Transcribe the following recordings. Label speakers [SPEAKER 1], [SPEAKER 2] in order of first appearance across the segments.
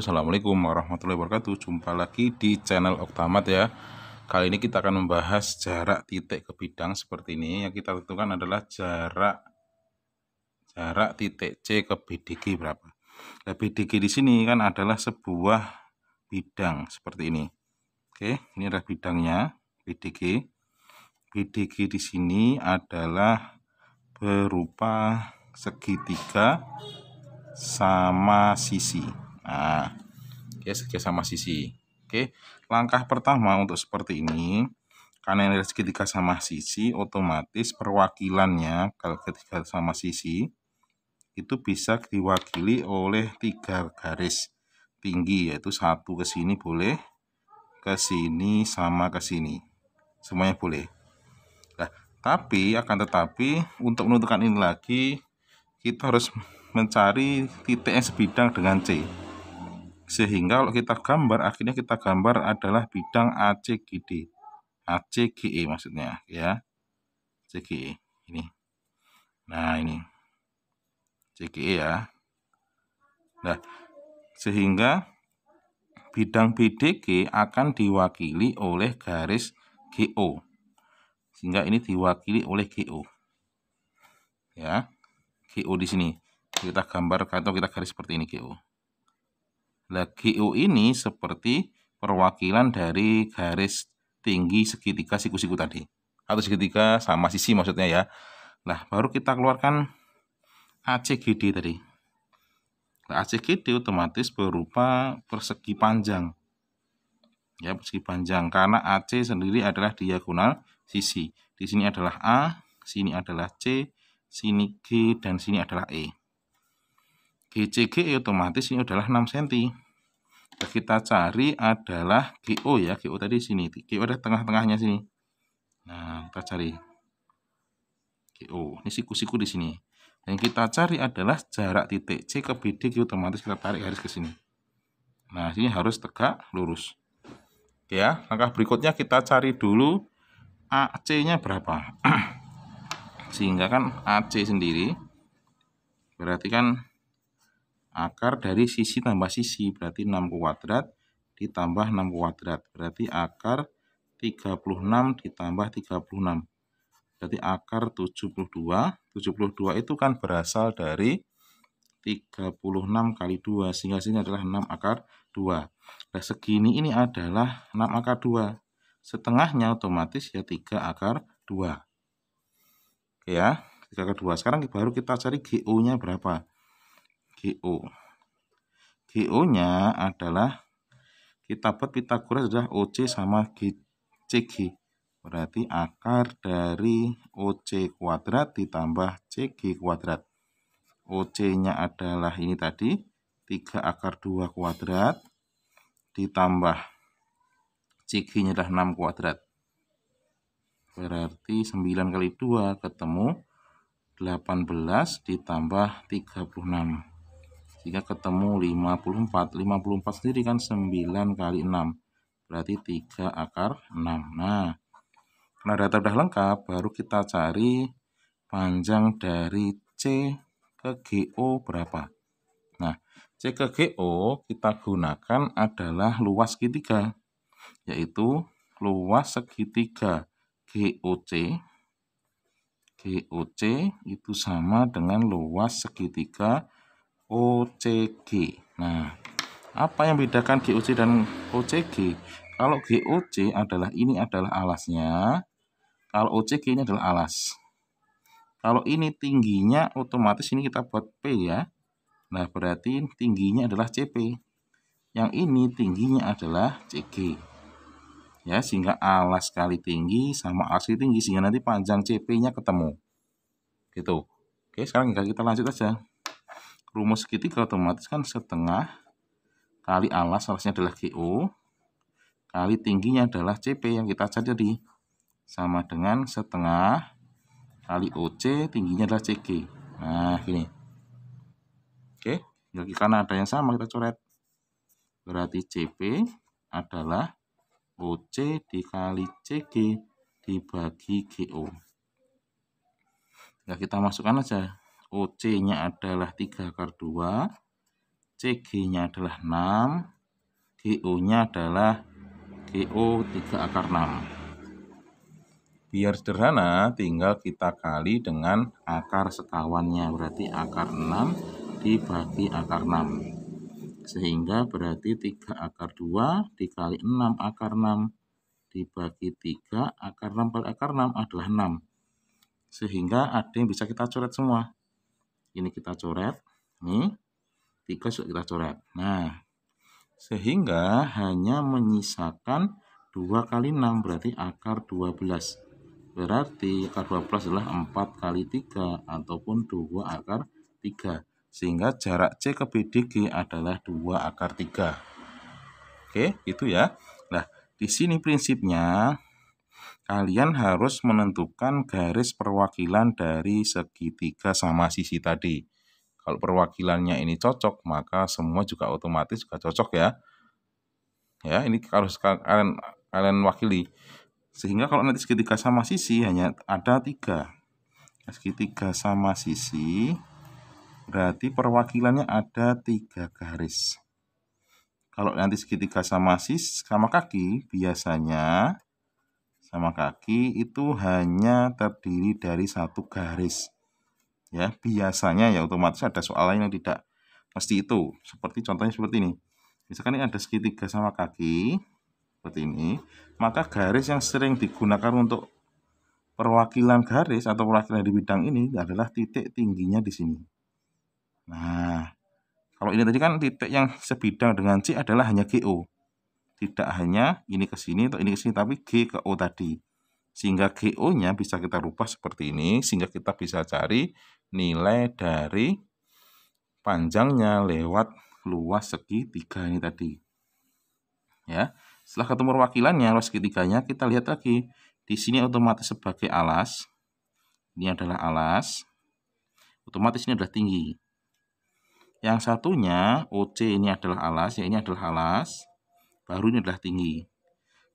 [SPEAKER 1] Assalamualaikum warahmatullahi wabarakatuh Jumpa lagi di channel Oktamat ya Kali ini kita akan membahas jarak titik ke bidang seperti ini Yang kita tentukan adalah jarak Jarak titik C ke BDG berapa nah, BDG di sini kan adalah sebuah bidang seperti ini Oke ini adalah bidangnya BDG BDG di sini adalah berupa segitiga sama sisi Nah, oke, okay, sama sisi. Oke, okay. langkah pertama untuk seperti ini, karena ini segitiga sama sisi, otomatis perwakilannya kalau ketiga sama sisi itu bisa diwakili oleh tiga garis tinggi, yaitu satu ke sini boleh, ke sini sama ke sini, semuanya boleh. Nah, tapi akan tetapi untuk menentukan ini lagi, kita harus mencari titik yang sebidang dengan C. Sehingga kalau kita gambar, akhirnya kita gambar adalah bidang ACGD. ACGE maksudnya ya. CGE ini. Nah, ini. CGE ya. Nah, sehingga bidang BDG akan diwakili oleh garis GO. Sehingga ini diwakili oleh GO. Ya. GO di sini. Kita gambar atau kita garis seperti ini GO. Nah, GO ini seperti perwakilan dari garis tinggi segitiga siku-siku tadi. Atau segitiga sama sisi maksudnya ya. Nah, baru kita keluarkan ACGD tadi. Nah, ACGD otomatis berupa persegi panjang. Ya, persegi panjang karena AC sendiri adalah diagonal sisi. Di sini adalah A, sini adalah C, sini G dan sini adalah E. GCG otomatis ini adalah 6 cm kita cari adalah GO ya. GO tadi sini. GO ada tengah-tengahnya sini. Nah, kita cari GO. Ini siku-siku di sini. Yang kita cari adalah jarak titik C ke BD, GO otomatis kita tarik garis ke sini. Nah, sini harus tegak lurus. Oke ya, langkah berikutnya kita cari dulu AC-nya berapa. Sehingga kan AC sendiri berarti kan akar dari sisi tambah sisi berarti 6 kuadrat ditambah 6 kuadrat berarti akar 36 ditambah 36 berarti akar 72 72 itu kan berasal dari 36 kali 2 sehingga sini adalah 6 akar 2 nah segini ini adalah 6 akar 2 setengahnya otomatis ya 3 akar 2 Oke ya 3 akar 2 sekarang baru kita cari GO nya berapa GO. GO-nya adalah kita buat Pitagoras adalah OC sama CG. Berarti akar dari OC kuadrat ditambah CG kuadrat. OC-nya adalah ini tadi, 3 akar 2 kuadrat ditambah CG-nya adalah 6 kuadrat. Berarti 9 kali 2 ketemu 18 ditambah 36. 3 ketemu 54 54 sendiri kan 9 kali 6 berarti 3 akar 6 nah karena data sudah lengkap baru kita cari panjang dari C ke GO berapa nah C ke GO kita gunakan adalah luas segitiga yaitu luas segitiga GOC GOC itu sama dengan luas segitiga OCG. Nah, apa yang bedakan GOC dan OCG? Kalau GOC adalah ini adalah alasnya, kalau OCG ini adalah alas. Kalau ini tingginya otomatis ini kita buat P ya. Nah, berarti tingginya adalah CP. Yang ini tingginya adalah CG. Ya, sehingga alas kali tinggi sama alas tinggi sehingga nanti panjang CP-nya ketemu. Gitu. Oke, sekarang kita lanjut aja rumus segitiga otomatis kan setengah kali alas, alasnya adalah GO, kali tingginya adalah CP yang kita cari tadi. Sama dengan setengah kali OC, tingginya adalah CG. Nah, ini Oke, bagi karena ada yang sama kita coret. Berarti CP adalah OC dikali CG dibagi GO. Nah, kita masukkan aja OC-nya adalah 3 akar 2, CG-nya adalah 6, GO-nya adalah GO 3 akar 6. Biar sederhana, tinggal kita kali dengan akar sekawannya, berarti akar 6 dibagi akar 6. Sehingga berarti 3 akar 2 dikali 6 akar 6 dibagi 3 akar 6 kali akar 6 adalah 6. Sehingga ada yang bisa kita coret semua ini kita coret ini tiga sudah kita coret nah sehingga hanya menyisakan dua kali enam berarti akar 12 berarti akar 12 adalah 4 kali tiga ataupun dua akar tiga. sehingga jarak C ke BDG adalah dua akar tiga. oke itu ya nah di sini prinsipnya kalian harus menentukan garis perwakilan dari segitiga sama sisi tadi. Kalau perwakilannya ini cocok, maka semua juga otomatis juga cocok ya. Ya, ini harus kalian kalian wakili. Sehingga kalau nanti segitiga sama sisi hanya ada tiga. Ya, segitiga sama sisi berarti perwakilannya ada tiga garis. Kalau nanti segitiga sama sisi sama kaki biasanya sama kaki itu hanya terdiri dari satu garis. Ya, biasanya ya otomatis ada soal lain yang tidak pasti itu. Seperti contohnya seperti ini. Misalkan ini ada segitiga sama kaki seperti ini, maka garis yang sering digunakan untuk perwakilan garis atau perwakilan di bidang ini adalah titik tingginya di sini. Nah, kalau ini tadi kan titik yang sebidang dengan C adalah hanya GO tidak hanya ini ke sini atau ini ke sini tapi G ke O tadi. Sehingga GO-nya bisa kita rubah seperti ini sehingga kita bisa cari nilai dari panjangnya lewat luas segitiga ini tadi. Ya. Setelah ketemu perwakilannya luas segitiganya, kita lihat lagi. Di sini otomatis sebagai alas. Ini adalah alas. Otomatis ini adalah tinggi. Yang satunya OC ini adalah alas, ya ini adalah alas barunya adalah tinggi.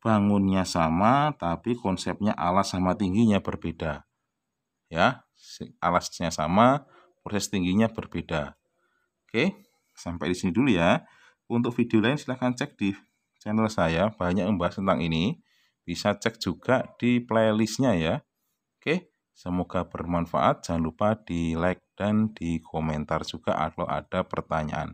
[SPEAKER 1] Bangunnya sama, tapi konsepnya alas sama tingginya berbeda. Ya, alasnya sama, proses tingginya berbeda. Oke, sampai di sini dulu ya. Untuk video lain silahkan cek di channel saya, banyak membahas tentang ini. Bisa cek juga di playlistnya ya. Oke, semoga bermanfaat. Jangan lupa di like dan di komentar juga kalau ada pertanyaan.